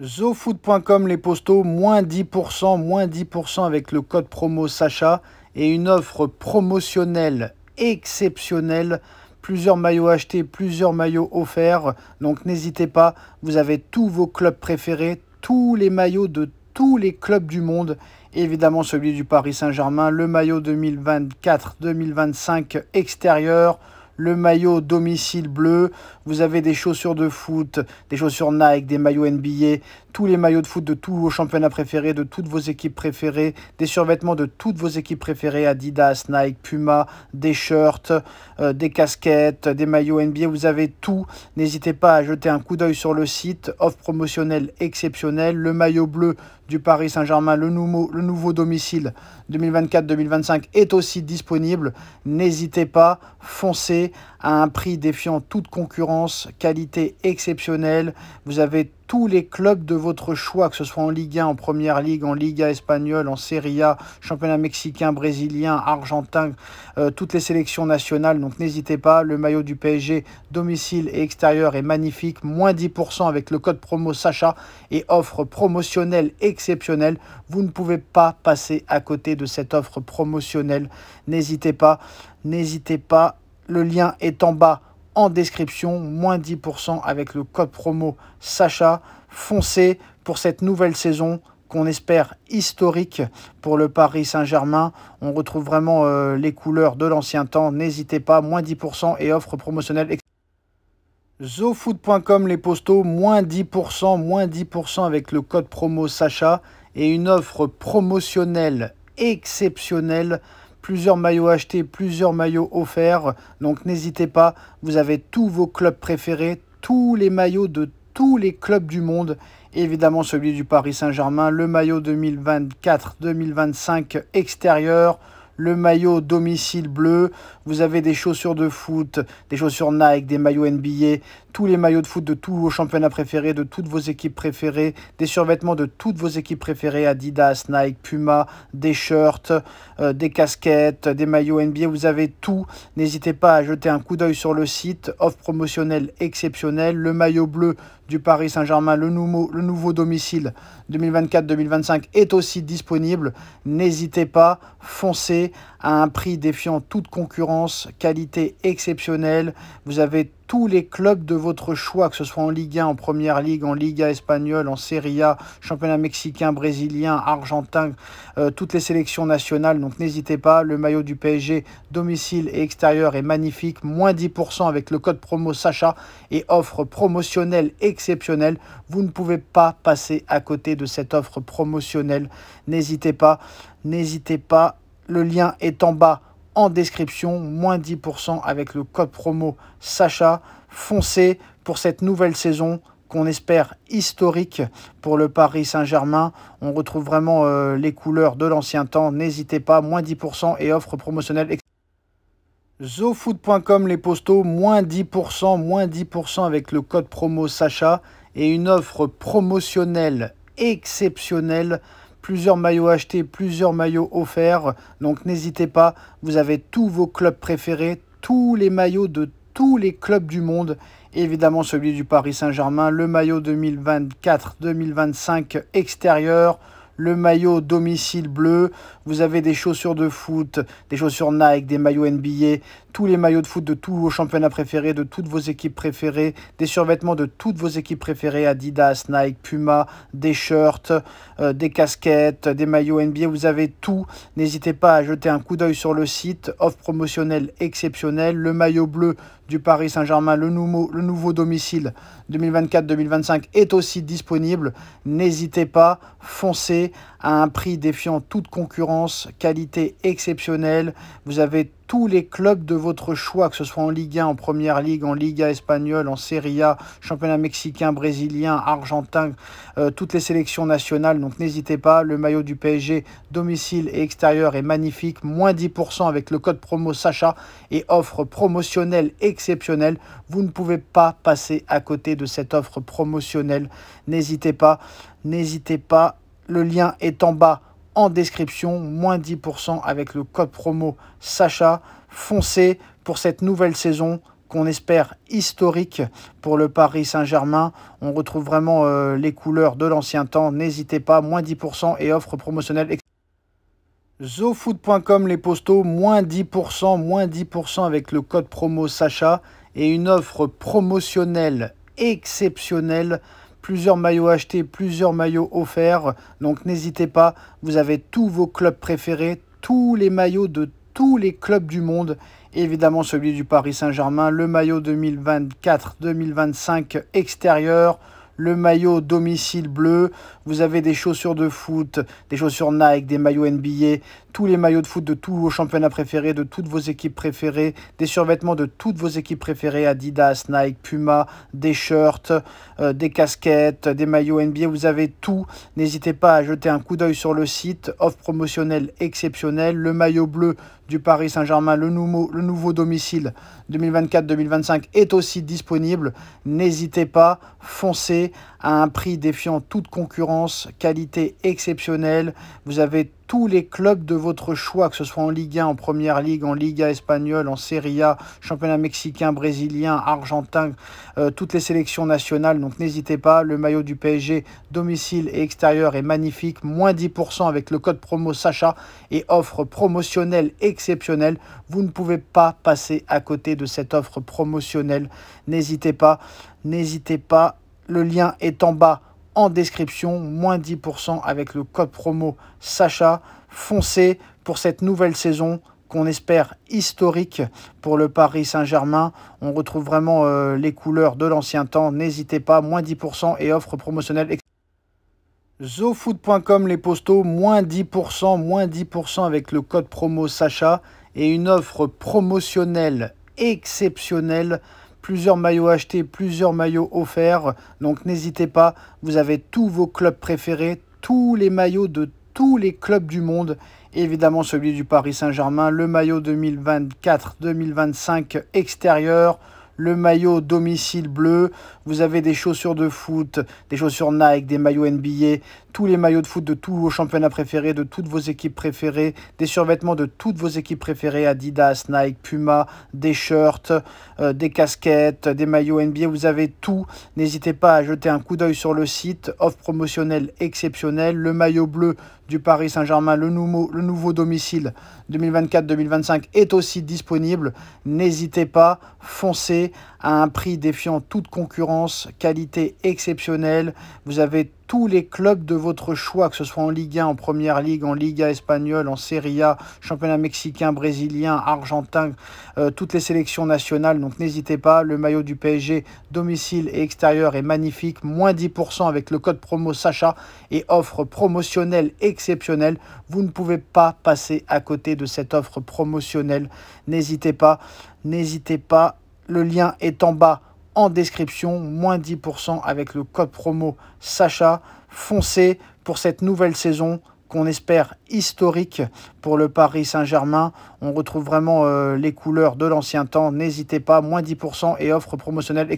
Zofood.com les postaux, moins 10%, moins 10% avec le code promo Sacha et une offre promotionnelle exceptionnelle. Plusieurs maillots achetés, plusieurs maillots offerts. Donc n'hésitez pas, vous avez tous vos clubs préférés, tous les maillots de tous les clubs du monde. Évidemment celui du Paris Saint-Germain, le maillot 2024-2025 extérieur le maillot domicile bleu. Vous avez des chaussures de foot, des chaussures Nike, des maillots NBA, tous les maillots de foot de tous vos championnats préférés, de toutes vos équipes préférées, des survêtements de toutes vos équipes préférées, Adidas, Nike, Puma, des shirts, euh, des casquettes, des maillots NBA. Vous avez tout. N'hésitez pas à jeter un coup d'œil sur le site. Offre promotionnelle exceptionnelle. Le maillot bleu du Paris Saint-Germain, le nouveau, le nouveau domicile 2024-2025 est aussi disponible. N'hésitez pas, foncez à un prix défiant toute concurrence, qualité exceptionnelle. Vous avez tous les clubs de votre choix, que ce soit en Ligue 1, en Première Ligue, en Liga espagnole, en Serie A, championnat mexicain, brésilien, argentin, euh, toutes les sélections nationales. Donc n'hésitez pas, le maillot du PSG domicile et extérieur est magnifique, moins 10% avec le code promo Sacha et offre promotionnelle exceptionnelle. Vous ne pouvez pas passer à côté de cette offre promotionnelle. N'hésitez pas, n'hésitez pas le lien est en bas en description, moins 10% avec le code promo Sacha. Foncez pour cette nouvelle saison qu'on espère historique pour le Paris Saint-Germain. On retrouve vraiment euh, les couleurs de l'ancien temps. N'hésitez pas, moins 10% et offre promotionnelle. Zofood.com les postaux, moins 10%, moins 10% avec le code promo Sacha et une offre promotionnelle exceptionnelle plusieurs maillots achetés, plusieurs maillots offerts. Donc n'hésitez pas, vous avez tous vos clubs préférés, tous les maillots de tous les clubs du monde. Évidemment celui du Paris Saint-Germain, le maillot 2024-2025 extérieur, le maillot domicile bleu. Vous avez des chaussures de foot, des chaussures Nike, des maillots NBA, tous les maillots de foot de tous vos championnats préférés, de toutes vos équipes préférées, des survêtements de toutes vos équipes préférées, Adidas, Nike, Puma, des shirts, euh, des casquettes, des maillots NBA. Vous avez tout. N'hésitez pas à jeter un coup d'œil sur le site. Offre promotionnelle exceptionnelle. Le maillot bleu du Paris Saint-Germain, le nouveau, le nouveau domicile 2024-2025 est aussi disponible. N'hésitez pas, foncez à un prix défiant toute concurrence, qualité exceptionnelle. Vous avez tous les clubs de votre choix, que ce soit en Ligue 1, en Première Ligue, en Liga espagnole, en Serie A, championnat mexicain, brésilien, argentin, euh, toutes les sélections nationales. Donc n'hésitez pas, le maillot du PSG domicile et extérieur est magnifique, moins 10% avec le code promo Sacha et offre promotionnelle exceptionnelle. Vous ne pouvez pas passer à côté de cette offre promotionnelle. N'hésitez pas, n'hésitez pas le lien est en bas en description, moins 10% avec le code promo Sacha. Foncez pour cette nouvelle saison qu'on espère historique pour le Paris Saint-Germain. On retrouve vraiment euh, les couleurs de l'ancien temps. N'hésitez pas, moins 10% et offre promotionnelle. Zofood.com les postaux, moins 10%, moins 10% avec le code promo Sacha et une offre promotionnelle exceptionnelle plusieurs maillots achetés, plusieurs maillots offerts. Donc n'hésitez pas, vous avez tous vos clubs préférés, tous les maillots de tous les clubs du monde. Évidemment celui du Paris Saint-Germain, le maillot 2024-2025 extérieur, le maillot domicile bleu. Vous avez des chaussures de foot, des chaussures Nike, des maillots NBA, tous les maillots de foot de tous vos championnats préférés, de toutes vos équipes préférées, des survêtements de toutes vos équipes préférées, Adidas, Nike, Puma, des shirts, euh, des casquettes, des maillots NBA. Vous avez tout. N'hésitez pas à jeter un coup d'œil sur le site. Offre promotionnelle exceptionnelle. Le maillot bleu du Paris Saint-Germain, le nouveau, le nouveau domicile 2024-2025 est aussi disponible. N'hésitez pas, foncez à un prix défiant toute concurrence, qualité exceptionnelle. Vous avez tous les clubs de votre choix, que ce soit en Ligue 1, en Première Ligue, en Liga espagnole, en Serie A, championnat mexicain, brésilien, argentin, euh, toutes les sélections nationales. Donc n'hésitez pas, le maillot du PSG domicile et extérieur est magnifique, moins 10% avec le code promo Sacha et offre promotionnelle exceptionnelle. Vous ne pouvez pas passer à côté de cette offre promotionnelle. N'hésitez pas, n'hésitez pas. Le lien est en bas en description, moins 10% avec le code promo Sacha. Foncez pour cette nouvelle saison qu'on espère historique pour le Paris Saint-Germain. On retrouve vraiment euh, les couleurs de l'ancien temps. N'hésitez pas, moins 10% et offre promotionnelle. Zofoot.com, les postaux, moins 10%, moins 10% avec le code promo Sacha et une offre promotionnelle exceptionnelle plusieurs maillots achetés, plusieurs maillots offerts. Donc n'hésitez pas, vous avez tous vos clubs préférés, tous les maillots de tous les clubs du monde. Évidemment celui du Paris Saint-Germain, le maillot 2024-2025 extérieur, le maillot domicile bleu, vous avez des chaussures de foot, des chaussures Nike, des maillots NBA, tous les maillots de foot de tous vos championnats préférés, de toutes vos équipes préférées, des survêtements de toutes vos équipes préférées, Adidas, Nike, Puma, des shirts, euh, des casquettes, des maillots NBA, vous avez tout. N'hésitez pas à jeter un coup d'œil sur le site, offre promotionnelle exceptionnelle, le maillot bleu du Paris Saint-Germain, le nouveau, le nouveau domicile 2024-2025 est aussi disponible. N'hésitez pas, foncez à un prix défiant toute concurrence, qualité exceptionnelle. Vous avez tous les clubs de votre choix, que ce soit en Ligue 1, en Première Ligue, en Liga espagnole, en Serie A, championnat mexicain, brésilien, argentin, euh, toutes les sélections nationales. Donc n'hésitez pas, le maillot du PSG domicile et extérieur est magnifique, moins 10% avec le code promo Sacha et offre promotionnelle exceptionnelle. Vous ne pouvez pas passer à côté de cette offre promotionnelle. N'hésitez pas, n'hésitez pas. Le lien est en bas en description, moins 10% avec le code promo Sacha. Foncez pour cette nouvelle saison qu'on espère historique pour le Paris Saint-Germain. On retrouve vraiment euh, les couleurs de l'ancien temps. N'hésitez pas, moins 10% et offre promotionnelle. Zofood.com les postaux, moins 10%, moins 10% avec le code promo Sacha et une offre promotionnelle exceptionnelle plusieurs maillots achetés, plusieurs maillots offerts. Donc n'hésitez pas, vous avez tous vos clubs préférés, tous les maillots de tous les clubs du monde. Évidemment celui du Paris Saint-Germain, le maillot 2024-2025 extérieur, le maillot domicile bleu. Vous avez des chaussures de foot, des chaussures Nike, des maillots NBA, tous les maillots de foot de tous vos championnats préférés, de toutes vos équipes préférées, des survêtements de toutes vos équipes préférées, Adidas, Nike, Puma, des shirts, euh, des casquettes, des maillots NBA. Vous avez tout. N'hésitez pas à jeter un coup d'œil sur le site. Offre promotionnelle exceptionnelle. Le maillot bleu du Paris Saint-Germain, le nouveau, le nouveau domicile 2024-2025 est aussi disponible. N'hésitez pas, foncez à un prix défiant toute concurrence, qualité exceptionnelle. Vous avez tous les clubs de votre choix, que ce soit en Ligue 1, en Première Ligue, en Liga espagnole, en Serie A, championnat mexicain, brésilien, argentin, euh, toutes les sélections nationales. Donc n'hésitez pas, le maillot du PSG domicile et extérieur est magnifique, moins 10% avec le code promo Sacha et offre promotionnelle exceptionnelle. Vous ne pouvez pas passer à côté de cette offre promotionnelle. N'hésitez pas, n'hésitez pas le lien est en bas en description, moins 10% avec le code promo Sacha. Foncez pour cette nouvelle saison qu'on espère historique pour le Paris Saint-Germain. On retrouve vraiment euh, les couleurs de l'ancien temps. N'hésitez pas, moins 10% et offre promotionnelle.